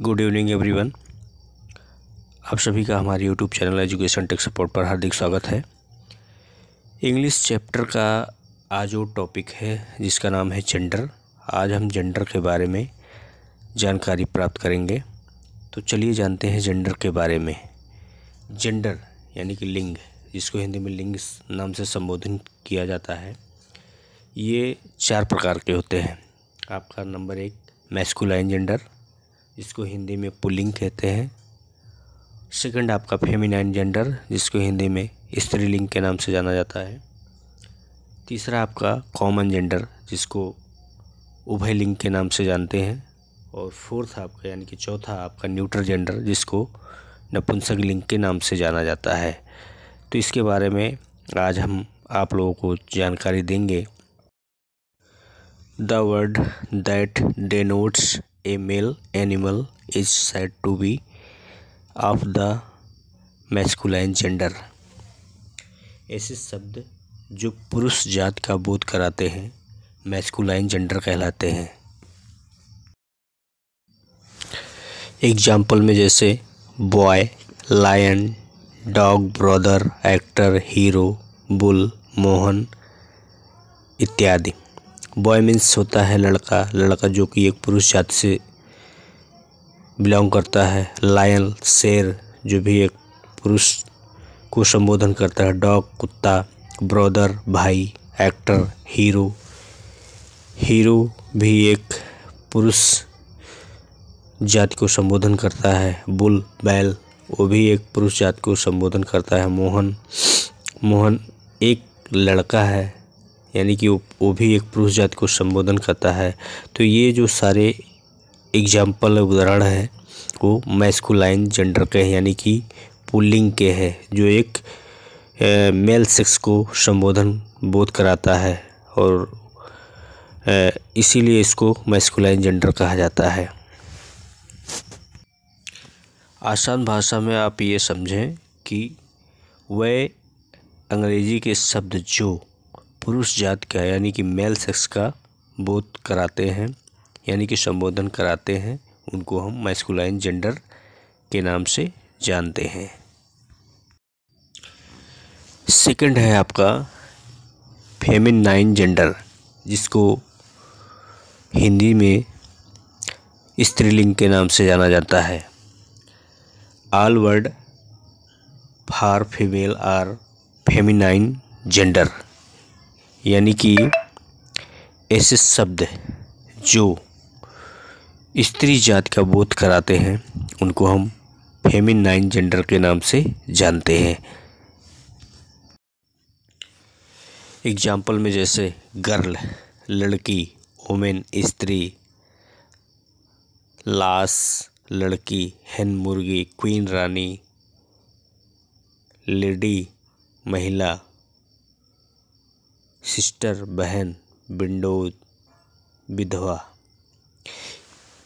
good evening everyone आप सभी का हमारे YouTube channel education tech support पर हार्दिक स्वागत है इंग्लिश चैप्टर का आज वो टॉपिक है जिसका नाम है जेंडर आज हम जेंडर के बारे में जानकारी प्राप्त करेंगे तो चलिए जानते हैं जेंडर के बारे में जेंडर यानी कि लिंग जिसको हिंदी में लिंग नाम से संबोधन किया जाता है ये चार प्रकार के होते हैं आपका नंबर एक मैस्कुलाइन जेंडर जिसको हिंदी में पुलिंग कहते हैं सेकंड आपका फेमिनाइन जेंडर जिसको हिंदी में स्त्रीलिंग के नाम से जाना जाता है तीसरा आपका कॉमन जेंडर जिसको उभय लिंग के नाम से जानते हैं और फोर्थ आपका यानी कि चौथा आपका न्यूट्रल जेंडर जिसको नपुंसक लिंग के नाम से जाना जाता है तो इसके बारे में आज हम आप लोगों को जानकारी देंगे the word that denotes a male animal is said to be of the masculine gender ऐसे शब्द जो पुरुष जात का बोध कराते हैं मैस्कुलाइन जेंडर कहलाते हैं एग्जाम्पल में जैसे boy lion dog brother actor hero bull Mohan इत्यादि बॉय मीन्स होता है लड़का लड़का जो कि एक पुरुष जाति से बिलोंग करता है लायन शेर जो भी एक पुरुष को संबोधन करता है डॉग कुत्ता ब्रदर भाई एक्टर हीरो हीरो भी एक पुरुष जाति को संबोधन करता है बुल बैल वो भी एक पुरुष जाति को संबोधन करता है मोहन मोहन एक लड़का है यानी कि वो भी एक पुरुष जाति को संबोधन करता है तो ये जो सारे एग्जाम्पल उदाहरण हैं वो मैस्कुलाइन जेंडर के हैं यानी कि पुलिंग के हैं जो एक मेल सेक्स को संबोधन बोध कराता है और इसीलिए इसको मैस्कुलाइन जेंडर कहा जाता है आसान भाषा में आप ये समझें कि वह अंग्रेज़ी के शब्द जो पुरुष जात का यानी कि मेल सेक्स का बोध कराते हैं यानी कि संबोधन कराते हैं उनको हम मैस्कुलाइन जेंडर के नाम से जानते हैं सेकंड है आपका फेमिनाइन जेंडर जिसको हिंदी में स्त्रीलिंग के नाम से जाना जाता है all word for female or feminine gender यानी कि ऐसे शब्द जो स्त्री जात का बोध कराते हैं उनको हम फेमिन नाइन जेंडर के नाम से जानते हैं एग्जाम्पल में जैसे गर्ल लड़की वमेन स्त्री लाश लड़की हैन मुर्गी क्वीन रानी लेडी महिला सिस्टर बहन विंडोज विधवा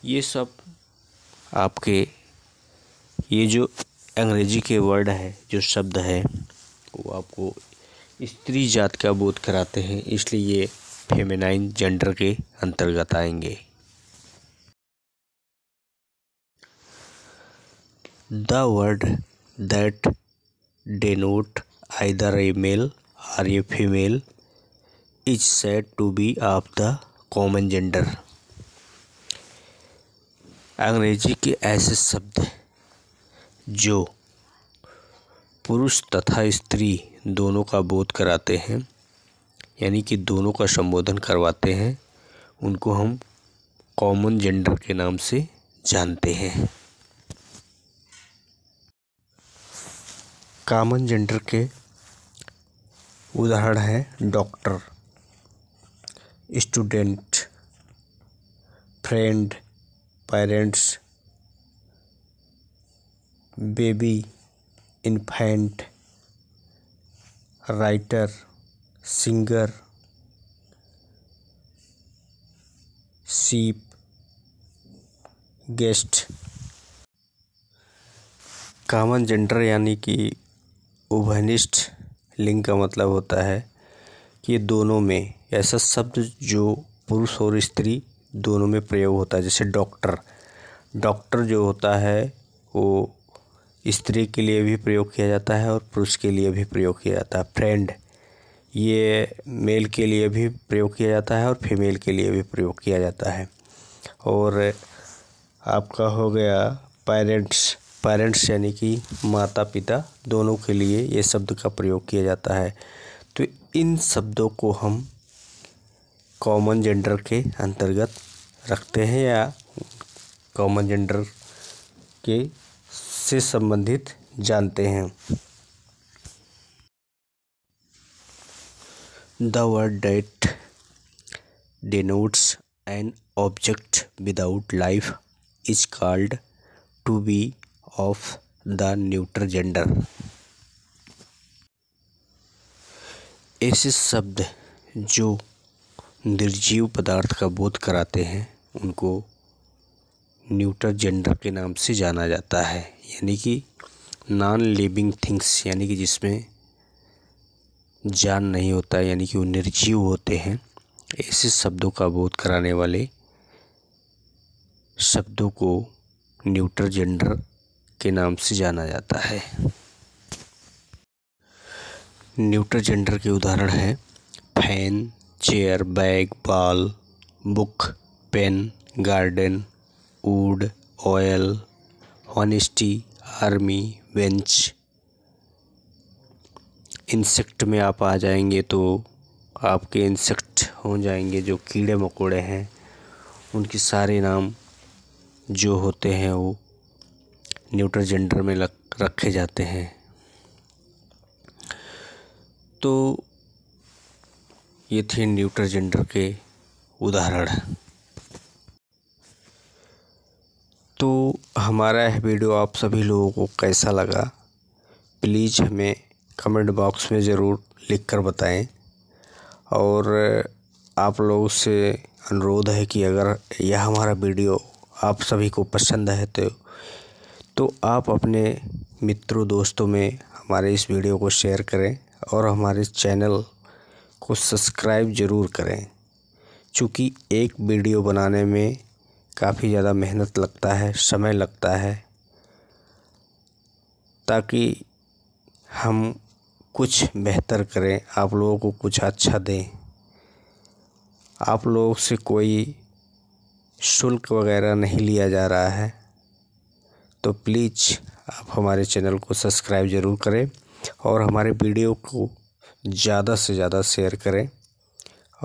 ये सब आपके ये जो अंग्रेजी के वर्ड है जो शब्द है वो आपको स्त्री जात का बोध कराते हैं इसलिए ये फेमेनाइन जेंडर के अंतर्गत आएंगे the word that denote either a male or a female is said to be of the common gender अंग्रेजी के ऐसे शब्द जो पुरुष तथा स्त्री दोनों का बोध कराते हैं यानी कि दोनों का संबोधन करवाते हैं उनको हम कॉमन जेंडर के नाम से जानते हैं कॉमन जेंडर के उदाहरण हैं doctor student friend parents baby infant writer singer sheep guest common gender यानी कि उभनिष्ठ लिंग का मतलब होता है कि दोनों में ऐसा शब्द जो पुरुष और स्त्री दोनों में प्रयोग होता है जैसे डॉक्टर डॉक्टर जो होता है वो स्त्री के लिए भी प्रयोग किया जाता है और पुरुष के लिए भी प्रयोग किया जाता है फ्रेंड ये मेल के लिए भी प्रयोग किया जाता है और फीमेल के लिए भी प्रयोग किया जाता है और आपका हो गया पेरेंट्स पेरेंट्स यानी कि माता पिता दोनों के लिए ये शब्द का प्रयोग किया जाता है तो इन शब्दों को हम कॉमन जेंडर के अंतर्गत रखते हैं या कॉमन जेंडर के से संबंधित जानते हैं the word that denotes an object without life is called to be of the neuter gender ऐसे शब्द जो निर्जीव पदार्थ का बोध कराते हैं उनको न्यूटर जेंडर के नाम से जाना जाता है यानी कि नॉन लिविंग थिंग्स यानी कि जिसमें जान नहीं होता यानी कि वो निर्जीव होते हैं ऐसे शब्दों का बोध कराने वाले शब्दों को न्यूटर जेंडर के नाम से जाना जाता है न्यूटर जेंडर के उदाहरण हैं fan chair bag ball book pen garden wood oil honesty army bench insect में आप आ जाएंगे तो आपके इंसेक्ट हो जाएंगे जो कीड़े मकोड़े हैं उनके सारे नाम जो होते हैं वो न्यूट्रल जेंडर में लग रखे जाते हैं तो ये थे न्यूटर जेंडर के उदाहरण तो हमारा यह वीडियो आप सभी लोगों को कैसा लगा प्लीज़ हमें कमेंट बॉक्स में ज़रूर लिख कर बताएं और आप लोगों से अनुरोध है कि अगर यह हमारा वीडियो आप सभी को पसंद है तो तो आप अपने मित्रों दोस्तों में हमारे इस वीडियो को शेयर करें और हमारे चैनल को सब्सक्राइब ज़रूर करें चूँकि एक वीडियो बनाने में काफ़ी ज़्यादा मेहनत लगता है समय लगता है ताकि हम कुछ बेहतर करें आप लोगों को कुछ अच्छा दें आप लोगों से कोई शुल्क वगैरह नहीं लिया जा रहा है तो प्लीज़ आप हमारे चैनल को सब्सक्राइब ज़रूर करें और हमारे वीडियो को ज़्यादा से ज़्यादा शेयर करें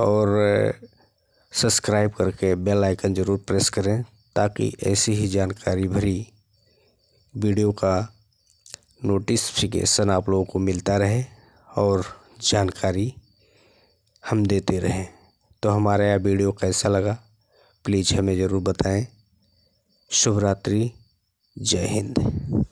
और सब्सक्राइब करके बेल आइकन ज़रूर प्रेस करें ताकि ऐसी ही जानकारी भरी वीडियो का नोटिफिकेशन आप लोगों को मिलता रहे और जानकारी हम देते रहें तो हमारा यह वीडियो कैसा लगा प्लीज़ हमें ज़रूर बताएं शुभ रात्रि जय हिंद